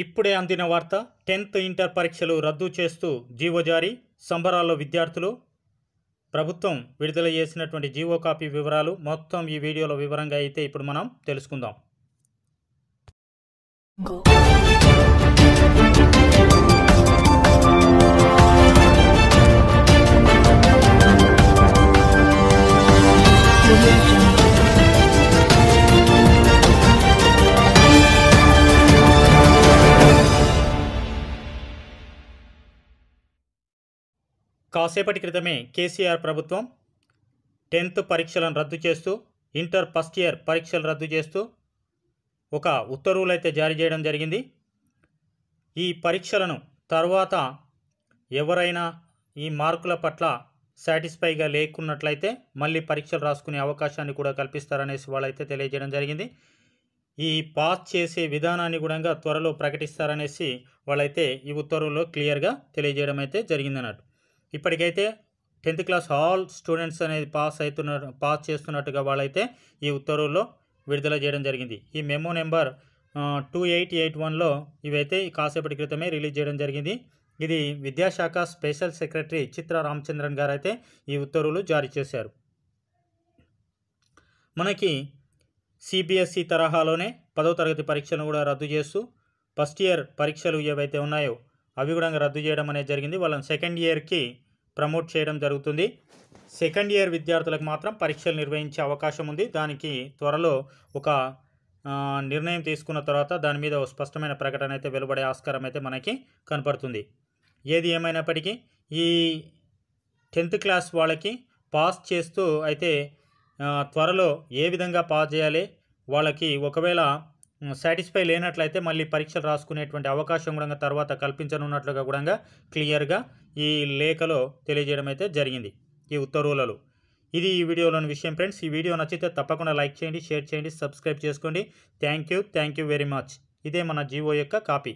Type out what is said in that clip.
ఇప్పుడే అందిన వార్త టెన్త్ ఇంటర్ పరీక్షలు రద్దు చేస్తూ జీవో జారీ సంబరాల్లో విద్యార్థులు ప్రభుత్వం విడుదల చేసినటువంటి జీవో కాపీ వివరాలు మొత్తం ఈ వీడియోలో వివరంగా అయితే ఇప్పుడు మనం తెలుసుకుందాం కాసేపటి క్రితమే కేసీఆర్ ప్రభుత్వం టెన్త్ పరీక్షలను రద్దు చేస్తూ ఇంటర్ ఫస్ట్ ఇయర్ పరీక్షలు రద్దు చేస్తూ ఒక ఉత్తర్వులు అయితే జారీ చేయడం జరిగింది ఈ పరీక్షలను తర్వాత ఎవరైనా ఈ మార్కుల పట్ల సాటిస్ఫైగా లేకున్నట్లయితే మళ్ళీ పరీక్షలు రాసుకునే అవకాశాన్ని కూడా కల్పిస్తారనేసి వాళ్ళైతే తెలియజేయడం జరిగింది ఈ పాస్ చేసే విధానాన్ని కూడా త్వరలో ప్రకటిస్తారనేసి వాళ్ళైతే ఈ ఉత్తర్వుల్లో క్లియర్గా తెలియజేయడం అయితే జరిగిందన్నట్టు ఇప్పటికైతే టెన్త్ క్లాస్ ఆల్ స్టూడెంట్స్ అనేది పాస్ అవుతున్న పాస్ చేస్తున్నట్టుగా వాళ్ళైతే ఈ ఉత్తర్వుల్లో విడుదల చేయడం జరిగింది ఈ memo number two eight eight వన్లో ఇవైతే కాసేపటి క్రితమే రిలీజ్ చేయడం జరిగింది ఇది విద్యాశాఖ స్పెషల్ సెక్రటరీ చిత్ర రామచంద్రన్ గారు అయితే ఈ ఉత్తర్వులు జారీ చేశారు మనకి సిబిఎస్ఈ తరహాలోనే పదో తరగతి పరీక్షలను కూడా రద్దు చేస్తూ ఫస్ట్ ఇయర్ పరీక్షలు ఏవైతే ఉన్నాయో అవి కూడా రద్దు చేయడం అనేది జరిగింది వాళ్ళని సెకండ్ ఇయర్కి ప్రమోట్ చేయడం జరుగుతుంది సెకండ్ ఇయర్ విద్యార్థులకు మాత్రం పరీక్షలు నిర్వహించే అవకాశం ఉంది దానికి త్వరలో ఒక నిర్ణయం తీసుకున్న తర్వాత దాని మీద స్పష్టమైన ప్రకటన అయితే వెలువడే ఆస్కారం అయితే మనకి కనపడుతుంది ఏది ఏమైనప్పటికీ ఈ టెన్త్ క్లాస్ వాళ్ళకి పాస్ చేస్తూ అయితే త్వరలో ఏ విధంగా పాస్ చేయాలి వాళ్ళకి ఒకవేళ సాటిస్ఫై లేనట్లయితే మళ్ళీ పరీక్షలు రాసుకునేటువంటి అవకాశం కూడా తర్వాత కల్పించనున్నట్లుగా కూడా క్లియర్గా ఈ లేఖలో తెలియజేయడం అయితే జరిగింది ఈ ఉత్తర్వులలో ఇది ఈ వీడియోలోని విషయం ఫ్రెండ్స్ ఈ వీడియో నచ్చితే తప్పకుండా లైక్ చేయండి షేర్ చేయండి సబ్స్క్రైబ్ చేసుకోండి thank you thank you very much ఇదే మన జీవో యొక్క కాపీ